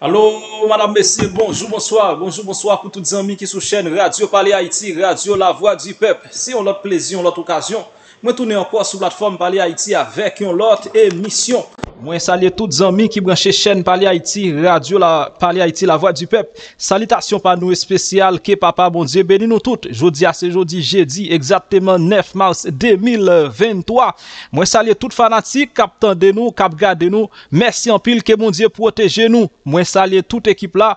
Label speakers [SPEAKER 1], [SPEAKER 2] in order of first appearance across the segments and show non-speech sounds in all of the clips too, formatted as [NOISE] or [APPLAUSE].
[SPEAKER 1] Allô, madame, messieurs, bonjour, bonsoir. Bonjour, bonsoir pour tous les amis qui sont chaîne Radio Palais Haïti, Radio La Voix du Peuple. Si on leur plaisir, on occasion. Moi, tourner encore sur la plateforme Palais Haïti avec une autre émission. Mwen salye tout zanmi ki branche chen pali Haiti, radio pali Haiti, la voix du pep, salitation pa nou espesyal ke papa, moun diye, beni nou tout, jodi a se jodi, jedi, exactement 9 mars 2023, mwen salye tout fanatik, kap tan de nou, kap ga de nou, mersi an pil ke moun diye, proteje nou, mwen salye tout ekip la,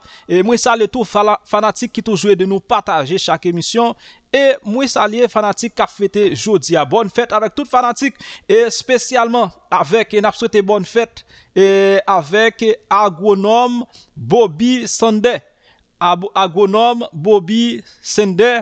[SPEAKER 1] mwen salye tout fanatik ki toujwe de nou, pataje chak emisyon, E mwis a liye fanatik ka fwete jodi a bon fèt. Awek tout fanatik. E spesyalman. Awek en apswete bon fèt. E avek agonom Bobi Sende. Agonom Bobi Sende.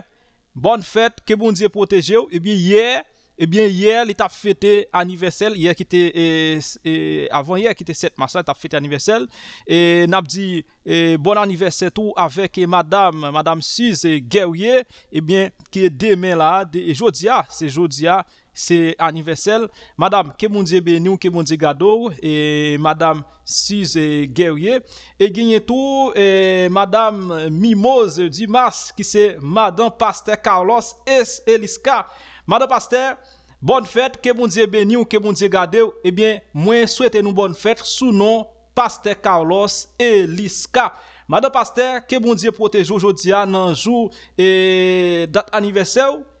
[SPEAKER 1] Bon fèt. Ke bon diye pwoteje ou. E bi yey. Ebyen, eh yer li tap fete aniversel. Yer ki te, e, eh, e, eh, avon yer ki te set masan, tap fete aniversel. E, nap di, e, bon aniversel tou avek e madame, madame Suze Gerye. Ebyen, ki e demen la, e, jodia, ah, se jodia, se aniversel. Ah, madame Kemondje Benyoun, Kemondje Gado, e, madame Suze Gerye. E genye tou, e, madame Mimose Dimas, ki se madame Paster Carlos S. Eliska. Mada Paster, bon fèt, ke moun diye beni ou ke moun diye gade ou, ebyen, eh mwen souwete nou bon fèt sou non Paster Carlos Eliska. Mada Paster, ke moun diye protejou jodia nanjou dat anivesè ou? Ah, eh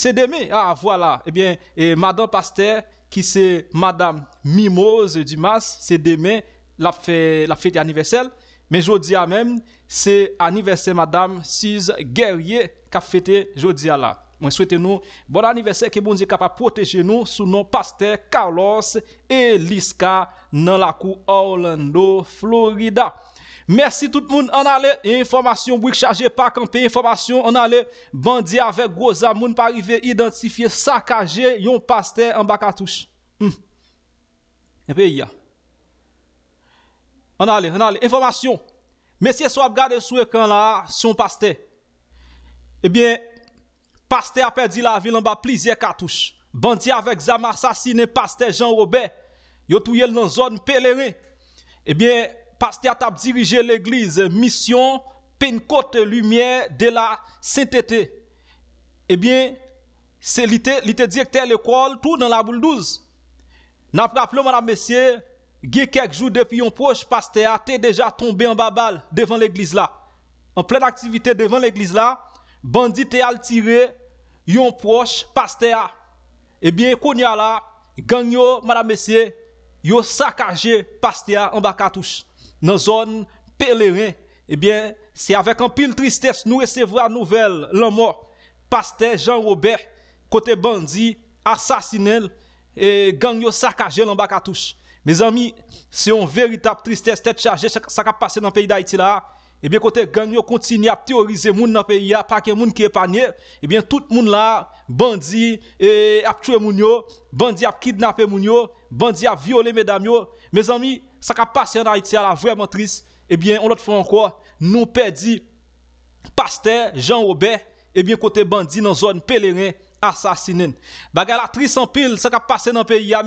[SPEAKER 1] se demè, a, wala, ebyen, Mada Paster ki se Mada Mimose Dimas, se demè la fèt anivesèl, men jodia men se anivesèl Mada Mimose Dimas, se jodia men se anivesèl Mada Mimose Dimas, Mwen souwete nou. Bona aniversè ke bondi e kapa proteje nou. Sou nou paste karlos e lis ka nan lakou Orlando, Florida. Mersi tout moun. An ale. E informasyon. Bouik chaje pak. An pe informasyon. An ale. Bondi ave goza moun. Parive identifiye sakaje yon paste an bakatouche. An hmm. e pe iya. An ale. An ale. Informasyon. Mersi e sou ap gade sou e kan la son paste. E eh bien. Paste a perdi la vil an ba plizye katouche. Bandi avek zama sasine paste Jean Robert. Yo tou yel nan zon pelere. Ebyen, eh paste a tap dirije l'eglize. Misyon pen kote lumiye de la sentete. Ebyen, eh se li te direkte l'ekol tou nan la bouldouz. Napraple, madame mesye, gye kek jou depi yon proche paste a te deja tombe an ba bal devan l'eglize la. An ple d'aktivite devan l'eglize la, bandi te altire... Yon proche paste a Ebyen eh konya la Ganyo madame se Yo sakaje paste a an baka touche Nan zon peleren eh Ebyen se avek an pil tristesse Nou resevwa nouvel lan mor Paste Jean Robert Kote bandi, asasinel E ganyo sakaje lan baka touche Mez ami Se yon veritab tristesse tet chaje Sakap pase nan peyi da iti la Ebyen eh kote ganyo konti ni ap teorize moun nan peyi ya, pa ke moun ki epanye, ebyen eh tout moun la bandi eh, ap tue moun yo, bandi ap kidnap moun yo, bandi ap viole medam yo. Mez ami, sa ka pasyen na iti a la vwe matris, ebyen on lot fwen anko, nou pedi paste, Jean Robert, ebyen kote bandi nan zon peleren, Asasinen Bagala 300 pil sa ka pase nan peyi ya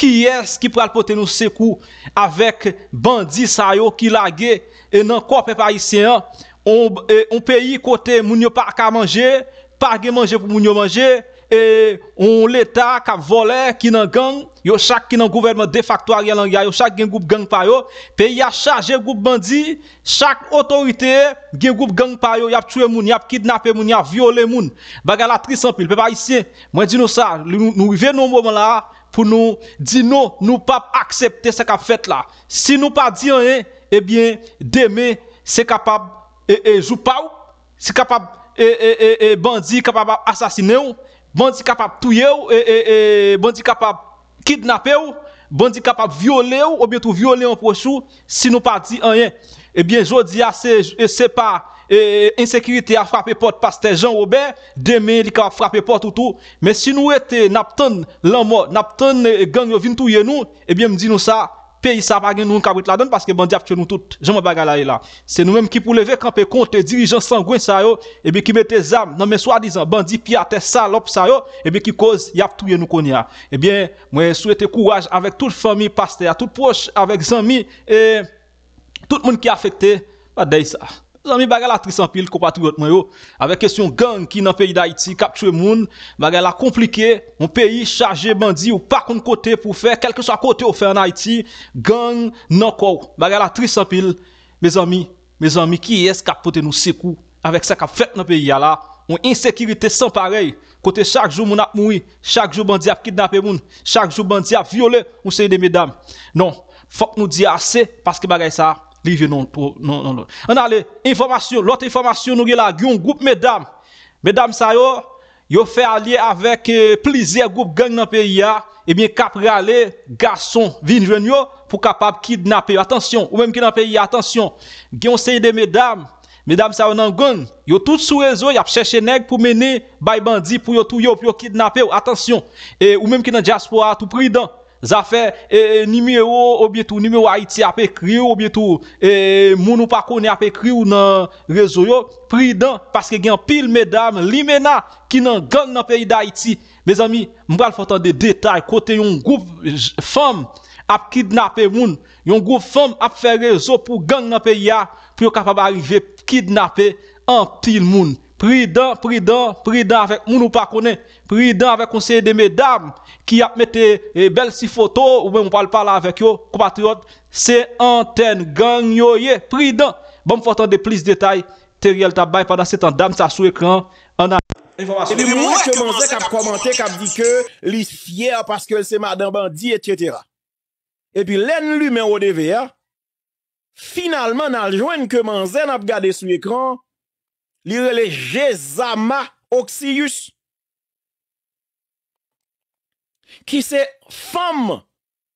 [SPEAKER 1] Ki es ki pral pote nou seku Avèk bandi sa yo Ki lage nan kopè parisyen On peyi kote Moun yo pa ka manje Parge manje pou moun yo manje On e leta ka vole Kinan gang Yo chak kinan gouverment de facto Yo chak gen goup gang payo Pe ya chaje goup bandi Chak otorite gen goup gang payo Yap chwe moun, yap kidnap moun, yap viole moun Bagala tri sampil Pe pa isye, mwen di nou sa Nou ve nou mouman la Pou nou di nou nou pap aksepte se kap fet la Si nou pa di anye Ebyen eh deme se kapab E eh, zoupaw eh, Se kapab bandi Kapab asasine ou Bandikap ap tuye ou, e, e, e, bandikap ap kidnap ou, bandikap ap viole ou, obye tou viole an pochou, si nou pa di an yen. Ebyen, eh jodi a se pa, ensekiriti a frape pot pas te jan oube, demen li ka frape pot ou tou. Men si nou ete nap tan lan mo, nap tan eh, gang yo vin touye nou, ebyen eh mdi nou sa. pe yi sa bagen nou yon kabwit la don, paske bandi ap twen nou tout, jan mwen baga la yi la. Se nou menm ki pou leve, kanpe konte dirijan sangwen sa yo, ebe ki mette zam, nan men so a dizan, bandi pi a te salop sa yo, ebe ki koz, yap tou yon nou konya. Ebyen, mwen sou ete kouwaj, avek tout fami, paste, a tout poch, avek zami, e, tout moun ki afekte, pa dey sa. Ami bagay la 300 pil, ko patri ot mwen yo Avek kesyon gang ki nan peyi da Haiti Kap chwe moun, bagay la komplike Mwen peyi chaje bandi ou pak un kote Pou fe, kelke chwa kote ou fe an Haiti Gang nan kou Bagay la 300 pil Mez ami, mez ami, ki es kap pote nou sekou Avek sa kap fet nan peyi ya la Mwen insekiritè san parey Kote chak jou moun ap moui, chak jou bandi ap kit na pe moun Chak jou bandi ap viole Ou se y de medam Non, fok nou di ase, paske bagay sa a An ale, lote informasyon nou ge la gyon, goup medam Medam sa yo, yo fe alye avek plize goup gang nan periya E bie kapre ale, gason vinjen yo pou kapap kidnap yo Atensyon, ou menm ki nan periya, atensyon Gyon se yede medam, medam sa yo nan gang Yo tout sou rezo, yap cheshe neg pou mene baybandi pou yo tou yo, pou yo kidnap yo Atensyon, ou menm ki nan diaspora, tou pridan Zafè, e, e, ni mè ou obyè tou, ni mè ou Haiti apè kri ou obyè tou, e, moun ou pa konè apè kri ou nan rezo yo, pri dan, paske gen pil mè dam, li mè nan, ki nan gang nan peyi d'Haiti. Mè zami, mbè al fòt an de detay, kote yon goup fèm ap kidnapè moun, yon goup fèm ap fè rezo pou gang nan peyi ya, pou yo kapabarive kidnapè an pil moun. Pridan, pridan, pridan avèk moun ou pa konè. Pridan avèk konseye de mè dam ki ap mette bel si foto ou mè moun pale pala avèk yo. Kou patriot, se anten ganyoye. Pridan. Bèm fòt an de plis detay. Teri el tabay, padan se tan dam sa sou
[SPEAKER 2] ekran. An ap... ...kèm an zè kèm komante kèm di kèm li fyer paske l se mè adan bandi, etc. E pi lèn lü men o devè ya. Finalman al jwen kèm an zè ap gade sou ekran Li rele Jezama Oxius Ki se fom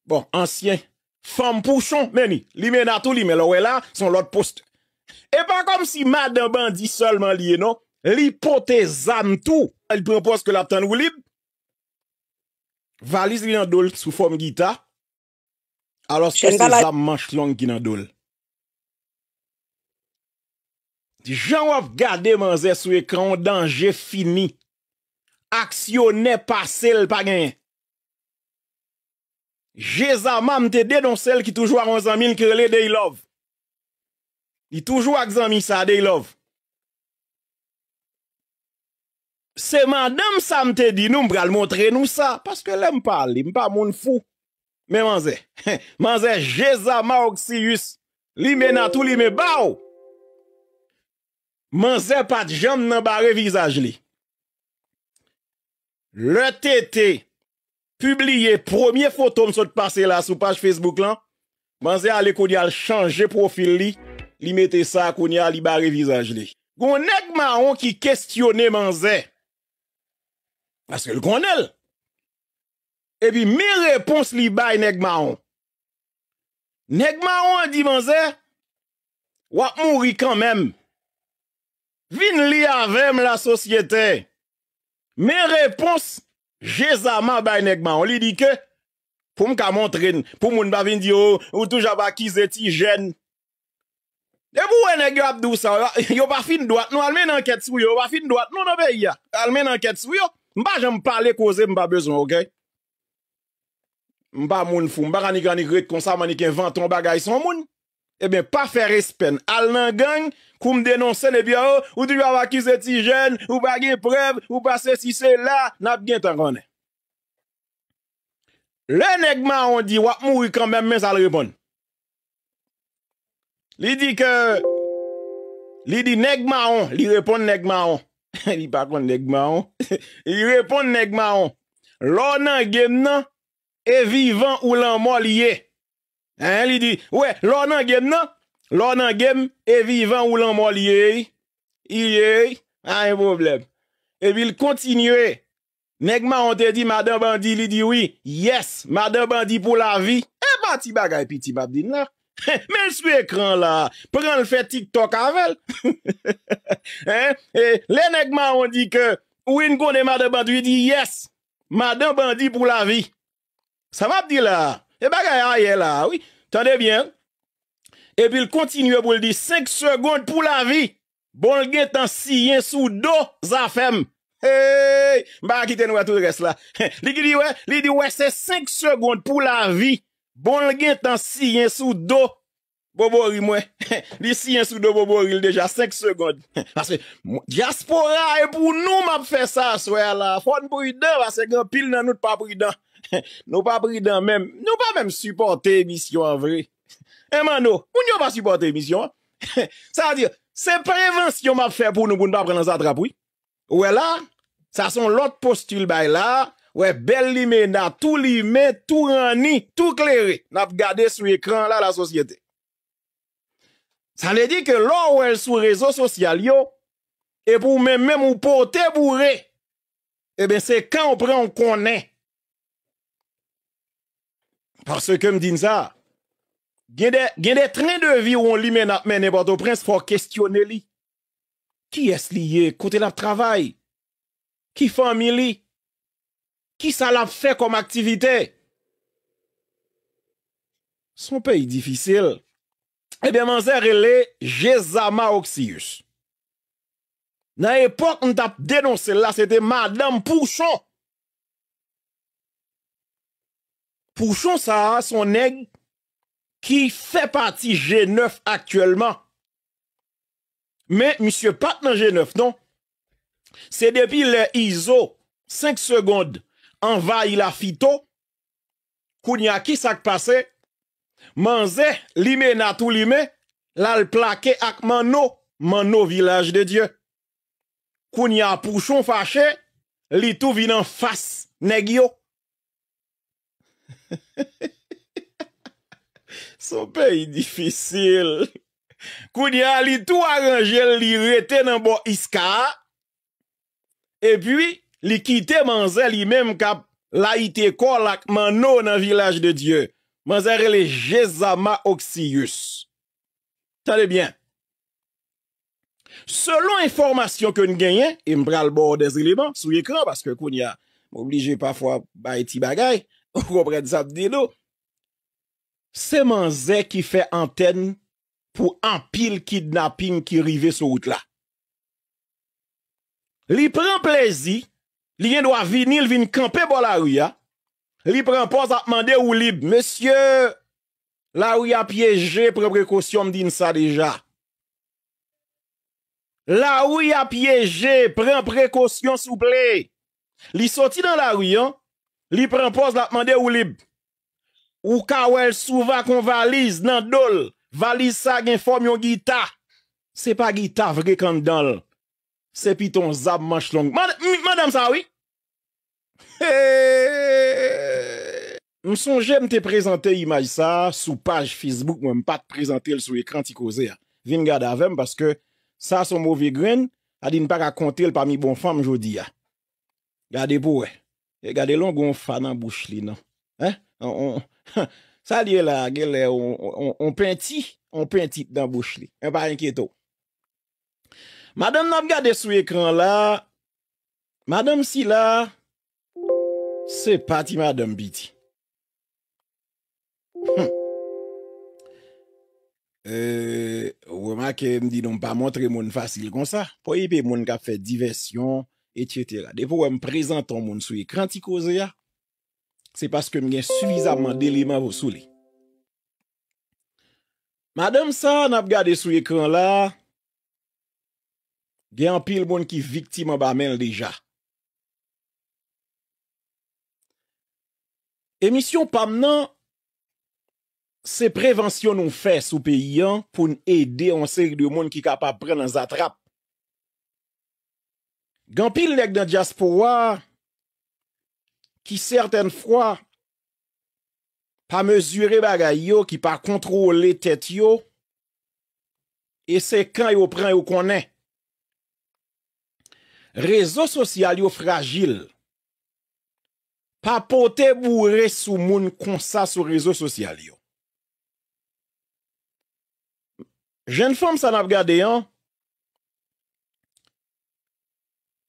[SPEAKER 2] Bon, ansyen Fom pouchon, meni Li mena tou, li mena wè la, son lot post E pa kom si maden bandi Seleman li eno Li pote zan tou Li prempos ke la tan woulib Valis li nan dole sou fom gita Alo se se zan manch long Ki nan dole Jan wav gade man zè sou ekran Dan jè fini Aksyonè pa sel pa genye Je zama mte denon sel Ki toujwa 11000 krelè deylov Di toujwa ak zami sa deylov Se mandem sa mte di nou Mpral montre nou sa Paske lè mpa li mpa moun fou Men man zè [LAUGHS] Man zè je zama ok si yus Li mena tou li men ba ou Man zè pat jèm nan ba revizaj li. Le tè tè, publiye premier foton sot pase la sou page Facebook lan, man zè alè konye al chanje profil li, li mette sa konye al li ba revizaj li. Gon neg ma an ki kestyone man zè. Aske l konel. E bi mi repons li bay neg ma an. Neg ma an di man zè, wak moun ri kan menm. Vin li avem la sosyete, men repons jesa ma bay negman. On li di ke pou m ka montren, pou moun ba vin di yo, oh, ou touja ba kize ti jen. E pou wè negyo abdousan, yo ba fin doat nou, almen anket sou yo, almen anket sou yo, mba jen m pale koze mba bezon, ok? Mba moun foun, mba gani gani gred konsa mani ken vanton bagay son moun. Ebe, eh pa fere spen. Al nan gen, koum denonsen eh ebya oh, o, ou di wap akize ti jen, ou pa gen preb, ou pa se si se la, nap gen tan kone. Le neg maon di, wap mou i kambem men sa le repon. Li di ke, li di neg maon, li repon neg maon. [LAUGHS] Li pa kon neg maon. [LAUGHS] Li repon neg maon. Lo nan gen nan, e vivan ou lan mol ye. An li di, wè, lò nan gem nan? Lò nan gem, e vivan ou lan mol yèy? Yèy? An yèy problem. E bil kontinye, negman ontè di, madè bandi, li di, wè, yes, madè bandi pou la vi. E ba ti bagay, pi ti badin la. Men sou ekran la. Pren l'fè TikTok avèl. Le negman ont di ke, wè n kon de madè bandi, li di, yes, madè bandi pou la vi. Sa badi la? E bagay a ye la, oui. Tande bien. E pi l kontinue pou l di, 5 segonde pou la vi, bon l gen tan si yen sou do, zafem. Hey! Mba akite nou a tou res la. [LAUGHS] Li ki di we, li di we se 5 segonde pou la vi, bon l gen tan si yen sou do, bobori mwen. [LAUGHS] Li si yen sou do bobori l deja, 5 segonde. Aspe, diaspora e pou nou map fe sa, aswe la. Fon pou y de, ase gen pil nan nou pa pou y dan. [LAUGHS] Nou pa pridan mèm, nou pa mèm supporte emisyon avre. Emano, eh, ou nyo pa supporte emisyon? [LAUGHS] Sa a di, se prevensyon map fè pou nou pou npa prenen sa drapoui. Ouè la, sa son lot postul bay la, ouè bel li mena, tou li men, tou rani, tou kleri. Nap gade sou ekran la la sosyete. Sa ne di ke lou ouè sou rezo sosyal yo, e pou mèm mèm ou potè bourè. Eben se kan pre on konè. Parse kem din sa, gen de tren de vi ou on li men ap men e bato prens fò kestyone li. Ki es li ye eh? kote lap travay? Ki fòmili? Ki sa lap fè kom aktivite? Son pe yi difisil. Eh Ebe man zè relè, je zama oksiyus. Nan epok nou tap denonsè la, se te madan pou chò. Pouchon sa a son neg ki fe pati G9 aktuelman. Me, misye pat nan G9, non? Se depi le Iso, 5 seconde, anvay la fito, koun ya kis ak pase, manze, lime natou lime, lal plake ak man nou, man nou vilaj de Diyo. Koun ya Pouchon fache, li tou vi nan fas neg yo. [LAUGHS] Son pe yi difisil. Koun ya li tou aranjel li rete nan bo iska. E pi li kite man zè li menm kap la ite kolak man nou nan vilaj de Diyo. Man zè re le jezama oksiyus. Tade bien. Selon informasyon kon genyen, im e pral bo de zileman sou yekran, paske koun ya m'oblije pafwa bay ti bagay, Wopred [LAUGHS] sa di nou. Se man zè ki fè anten pou anpil kidnapping ki rive sou out la. Li pren plezi, li yen do a vinil, vin kampe bo la ou ya, li pren pos a pman de ou lib, Monsie, la ou ya pyeje, pren prekosyon mdine sa deja. La ou ya pyeje, pren prekosyon sou ple. Li soti nan la ou ya, Li prempos la pman de ou lib. Ou ka wel souva kon valiz nan dol. Valiz sa gen form yon gita. Se pa gita vre kan dol. Se pi ton zab manch long. Madame sa oui? M son jem te prezante imaj sa sou page Facebook. Mwen pat prezante el sou ekran ti koze. Vin gada avem paske sa son mouvi gren. A din pa rakonte el pa mi bonfam jodi ya. Gade pou wey. E gade lon goun fwa nan bouch li nan. Eh? [LAUGHS] Sa liye la, gè le, on pwenti, on pwenti nan bouch li. E pa yon kieto. Madame nan m gade sou ekran la, Madame si la, se pati Madame Biti. Eh, wè ma ke m di non pa montre moun fasil kon sa. Po yi pe moun ka fè diversyon, Etc. Depo wèm prezentan moun sou ekran ti koze ya, se paske mwen gen suizabman deleman wò sou li. Madame sa, nap gade sou ekran la, gen apil moun ki viktima ba men deja. Emisyon pam nan, se prevensyon nou fè sou peyi an pou nou ede an seri de moun ki kapap pren nan zatrap. Gampil lek nan diaspora ki serten fwa pa mezure bagay yo ki pa kontrole tet yo e se kan yo pran yo konen. Rezo sosyal yo fragil pa pote bou re sou moun konsa sou rezo sosyal yo. Jen fom sa nap gade yon.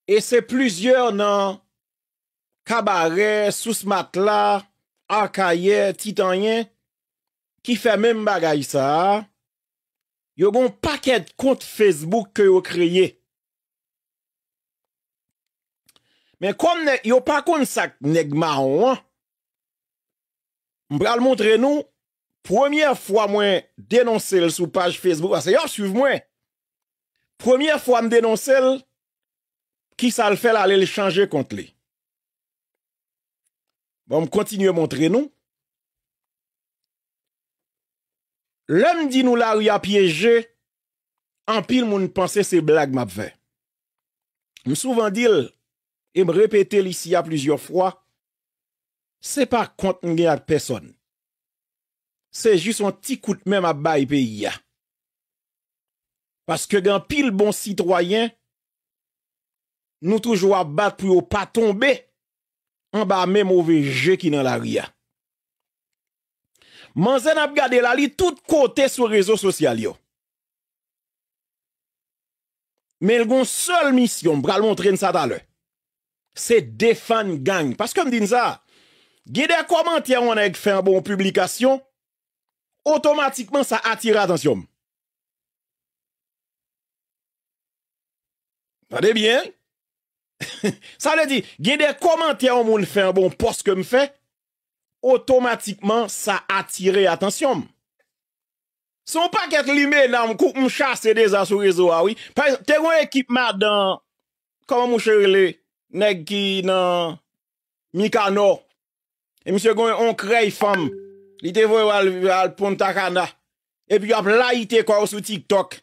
[SPEAKER 2] E se pluzyor nan kabare, sous matla, akaye, titanyen ki fe men bagay sa, yo bon paket kont Facebook ke yo kriye. Men kon yo pakon sak negman wan, mbra l montre nou, premier fwa mwen denonse l sou page Facebook, ase yo suv mwen, premier fwa m denonse l, Ki sa l fel ale l chanje kont li. Bon, m kontinye montre nou. Le m di nou la ou ya pyeje, an pil moun pense se blag m apve. M souvan dil, e m repete li si ya plizio fwa, se pa kont n gen a l peson. Se jis an ti kout men m ap bay pe i ya. Paske gen pil bon sitroyen, nou toujou ap bat pou yo pa tombe, an ba mèm ouve je ki nan la ria. Manzen ap gade la li tout kote sou rezo sosyal yo. Mèl goun sol misyon, bral montren sa talè, se defan gang. Paske m din sa, gede a komant ya ou an ek fè an bon publikasyon, otomatikman sa atire atensyon. Pade bien, Sa lè di, gè de komantè an moun fè an bon post kè m fè, otomatikman sa atire atensyon m. Son pa kèt li mè nan m kou m chase de zansou rezo a wè, ah te gwen ekipman dan, kama m mou chèr lè, neg ki nan Mikano, e m se gwen on krey fam, li te vè wè alpontakanda, e pi ap la ite kwa ou sou TikTok,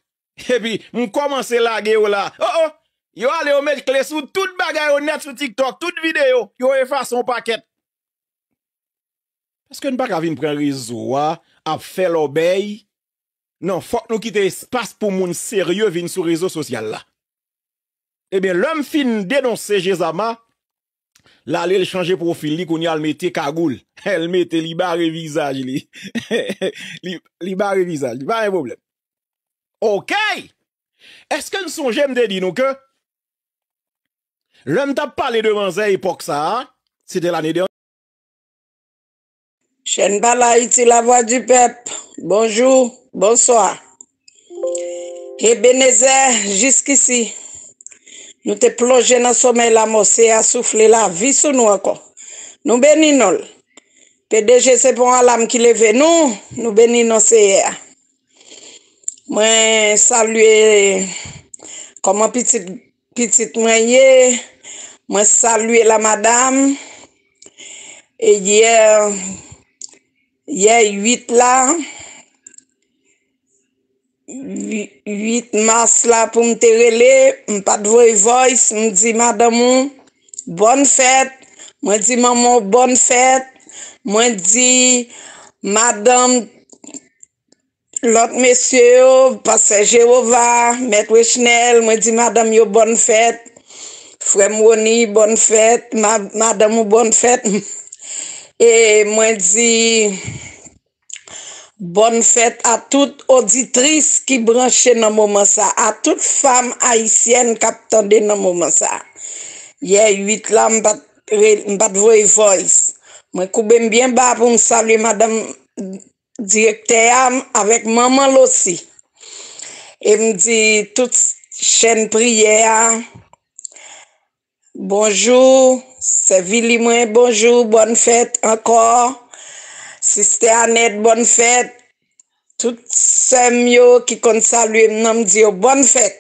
[SPEAKER 2] e pi m komanse la gè wè la, oh oh, Yo alè ou met kle sou tout bagay ou net sou TikTok, tout video, yo effa son paket. Eske n pa ka vin prè rizou a, ap fè l'obey, nan fok nou kite espas pou moun seryè vin sou rizou sosyal la. Eben eh lèm fin denonsè Jezama, lè alè lè chanje profil li koun yal mette kagoul, lè [LAUGHS] mette li barre vizaj [LAUGHS] li, li barre vizaj, li barre problem. Ok! Eske n son jèm de di nou kè, Lèm ta pali de man zè ipok sa, si de la nè diyon.
[SPEAKER 3] Chèn bala iti la vwa di pep, bonjou, bonsoa. E bene zè, jisk isi. Nou te ploje nan somè la mòsè, a souffle la vi sou nou akon. Nou beninol. Pè deje se pon alam ki leve nou, nou beninò se yè. Mwen salue, mwen salue, koman pitit bè, pitit mwenye, mwen salwe la madame, e yè, yè ywit la, ywit mas la pou mte rele, mpa dvoj vojs, mwen di madame, mwen di maman, mwen di madame, Lote mesye yo, pasejero va, metwe chnel, mwen di madame yo bon fèt. Fwè mwoni, bon fèt, madame yo bon fèt. [LAUGHS] E mwen di, bon fèt a tout auditris ki branche nan mwoma sa. A tout fam haisyen kap tande nan mwoma sa. Ye, ywit la mbat vwey voice. Mwen koubèm byen ba pou msalye madame... Direktey am, avek maman lo si. E mdi, tout chen priye am. Bonjour, se vilimwe, bonjour, bonfet, ankor. Siste anet, bonfet. Tout semyo ki konsalwe, mnam diyo, bonfet.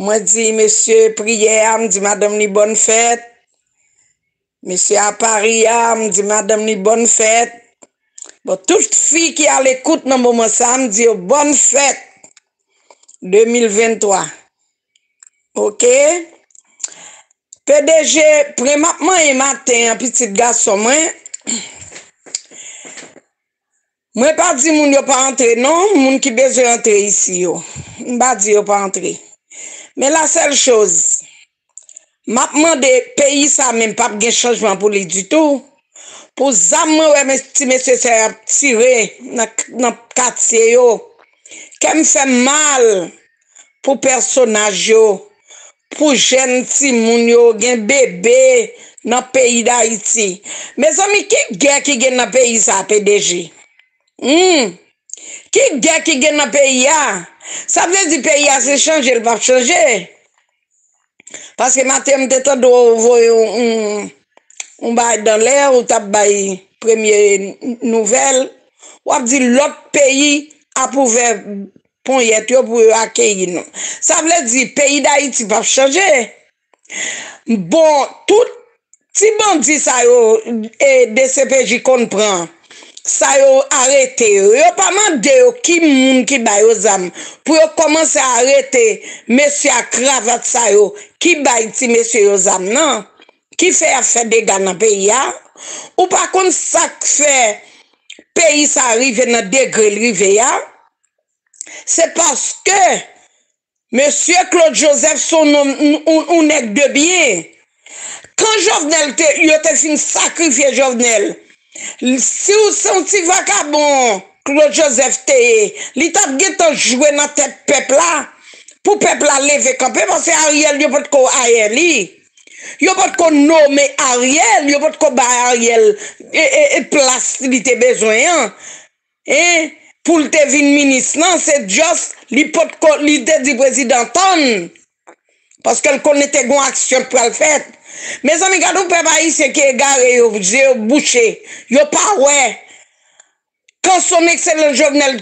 [SPEAKER 3] Mwen di, mesye priye am, di madam ni bonfet. Mesye apari am, di madam ni bonfet. Bo tout fi ki al ekoute nan mou monsan, di yo, bon fèt 2023. Ok? PDG, pre mapman yon e matin, an pitit gas somen. Mwen pa di moun yo pa antre, non? Moun ki beze antre isi yo. Mwen pa di yo pa antre. Men la sel chouz, mapman de peyi sa men pap gen chanjman pou li di tou. pou zaman wè mè si mè se se ap tire nan katsye yo, ke mè fè mal pou personaj yo, pou jen si moun yo gen bebe nan peyi da iti. Mè sa mè ki gen ki gen nan peyi sa apè deji? Mè! Hmm? Ki gen ki gen nan peyi ya? Sa vè di peyi ya se chanje, lè pa chanje? Paske mè te mè te ta do vò yo mè. Hmm, ou bay dan lè, ou tap bay premye nouvel, ou ap di lòk peyi ap pouve pon yet yo pou yo akeyi nou. Sa vle di peyi dayi ti pap chanje. Bon, tout, ti ban di sayo, e DCPJ konpren, sayo arete, yo pa man deyo ki moun ki bay yo zam, pou yo komanse arete, mesye akravat sayo, ki bay ti mesye yo zam nan? ki fè a fè degan nan peyi ya, ou pa kon sak fè peyi sa arrive nan degri li ve ya, se paske Monsie Claude Joseph son ounek de biye, kan jovenel te, yo te fin sakrifye jovenel, si ou san ti va ka bon, Claude Joseph te, li tap ge to jwe nan te pepla, pou pepla leve kanpe monsie Ariel yo pat ko ayer li, Yo pat kon nome Ariel, yo pat kon ba Ariel e, e, e plas li te bezoyan. E pou l te vin minis nan, se jost li pat kon li de di prezidentan. Paske l kon ne te gwa aksyon pral fet. Me zan mi gado pe bayi se ki e gare yo, je yo bouché. Yo pa wè. Kan son eksele jòvnel,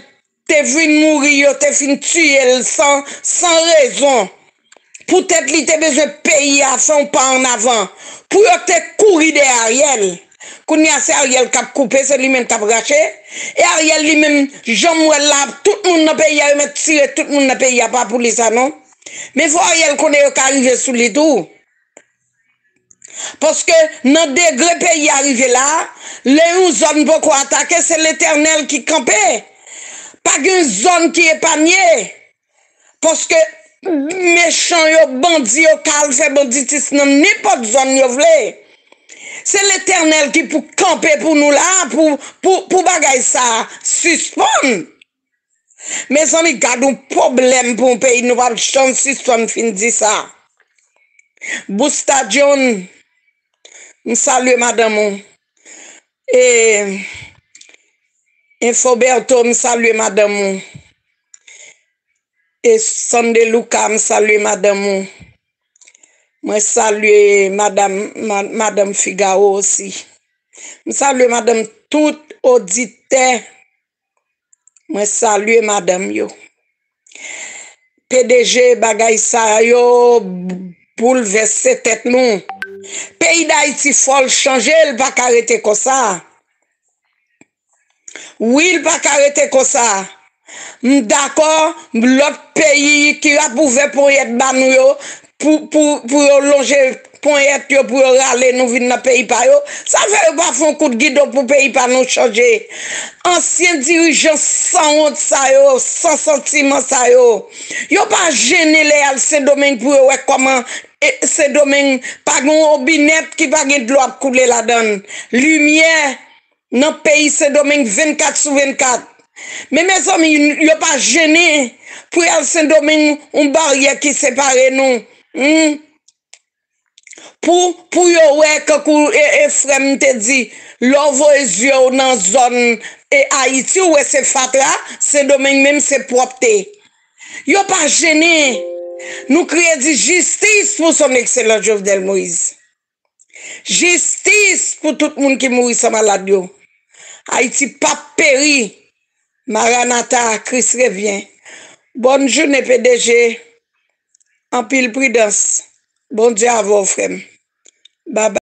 [SPEAKER 3] te vin mouri yo, te vin tuy el san, san rezon. pou tèt li te bezè peyi a fon pa an avan, pou yo te kouri de a riyel, kou ni a se a riyel kap koupe, se li men tab rache, e a riyel li men jomwe lab, tout moun nan peyi a yon met sire, tout moun nan peyi a pa pou li sa non, me fwa riyel kou ni yo ka rive sou li tou, poske nan de gre peyi a rive la, le ou zon boko atake, se l'Eternel ki kampe, pa gen zon ki e panye, poske, mechon yo, bandi yo, kalfe, banditis, nan nipot zon yo vle. Se l'Eternel ki pou kampe pou nou la, pou bagay sa, suspon. Me zon mi gade un problem pou mpe inouval chan, suspon fin di sa. Busta John, msalue madamou. E, e, msalue madamou. E sonde louka msalue madame moun. Mwen salue madame figa ou osi. Msalue madame tout odite. Mwen salue madame yo. PDG bagay saray yo boule vese tet moun. Peida iti fol chanje l bakarete kosa. Ouil bakarete kosa. Mdakor, lot peyi ki apouve pou yet banou yo Pou yo longe pou yet yo pou yo rale nou vide nan peyi pa yo Sa fe yo pa fon kout gidon pou peyi pa nou chanje Ansyen dirijen san wot sa yo, san sentimen sa yo Yo pa jene le al se domen pou yo wek koman e, Se domen pa gen ou binet ki pa gen dlo ap koule la don Lumye nan peyi se domen 24 sou 24 Men men som yon pa jene pou yon sen domen yon barye ki separe nou. Hmm? Pou yon wek kakou e frem te di lovo e zyo nan zon e Haiti ou e se fatra sen domen men se propte. Yon pa jene nou kre di justice pou son ekselan jovdel mouiz. Justice pou tout moun ki mouiz sa maladyo. Haiti pa peri Maranata, kris revyen. Bonne jounen PDG. Ampil pridas. Bon diavou frem. Baba.